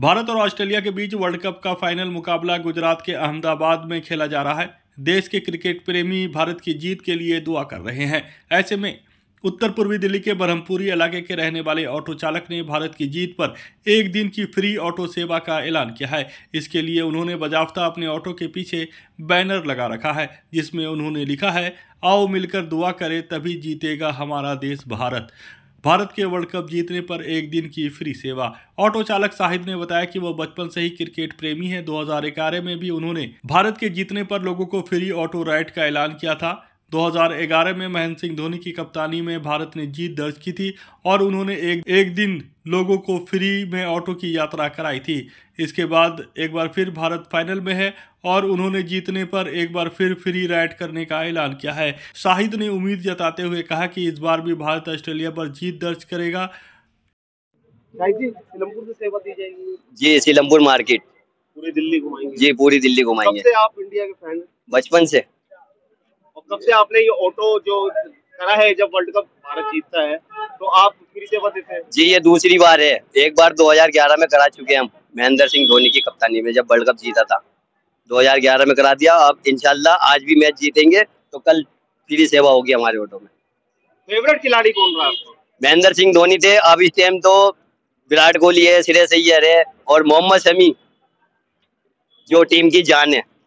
भारत और ऑस्ट्रेलिया के बीच वर्ल्ड कप का फाइनल मुकाबला गुजरात के अहमदाबाद में खेला जा रहा है देश के क्रिकेट प्रेमी भारत की जीत के लिए दुआ कर रहे हैं ऐसे में उत्तर पूर्वी दिल्ली के ब्रह्मपुरी इलाके के रहने वाले ऑटो चालक ने भारत की जीत पर एक दिन की फ्री ऑटो सेवा का ऐलान किया है इसके लिए उन्होंने बजाफ्ता अपने ऑटो के पीछे बैनर लगा रखा है जिसमें उन्होंने लिखा है आओ मिलकर दुआ करें तभी जीतेगा हमारा देश भारत भारत के वर्ल्ड कप जीतने पर एक दिन की फ्री सेवा ऑटो चालक साहिब ने बताया कि वो बचपन से ही क्रिकेट प्रेमी हैं दो में भी उन्होंने भारत के जीतने पर लोगों को फ्री ऑटो राइड का ऐलान किया था 2011 में महेंद्र सिंह धोनी की कप्तानी में भारत ने जीत दर्ज की थी और उन्होंने एक एक दिन लोगों को फ्री में ऑटो की यात्रा कराई थी इसके बाद एक बार फिर भारत फाइनल में है और उन्होंने जीतने पर एक बार फिर फ्री राइड करने का ऐलान किया है शाहिद ने उम्मीद जताते हुए कहा कि इस बार भी भारत ऑस्ट्रेलिया पर जीत दर्ज करेगा जी मार्केट पूरी दिल्ली घुमाएंगे जी पूरी दिल्ली घुमाएंगे आप इंडिया के फैन बचपन से जब से आपने ये ऑटो जो करा है जब वर्ल्ड कप भारत जीतता है तो आप फिर से बताते जी ये दूसरी बार है एक बार 2011 में करा चुके हम महेंद्र सिंह धोनी की कप्तानी में जब वर्ल्ड कप जीता था 2011 में करा दिया अब इनशाला आज भी मैच जीतेंगे तो कल फ्री सेवा होगी हमारे ऑटो में फेवरेट खिलाड़ी कौन रहा आपको महेंद्र सिंह धोनी थे अब इस टाइम तो विराट कोहली है सिरे सैयर है और मोहम्मद शमी जो टीम की जान है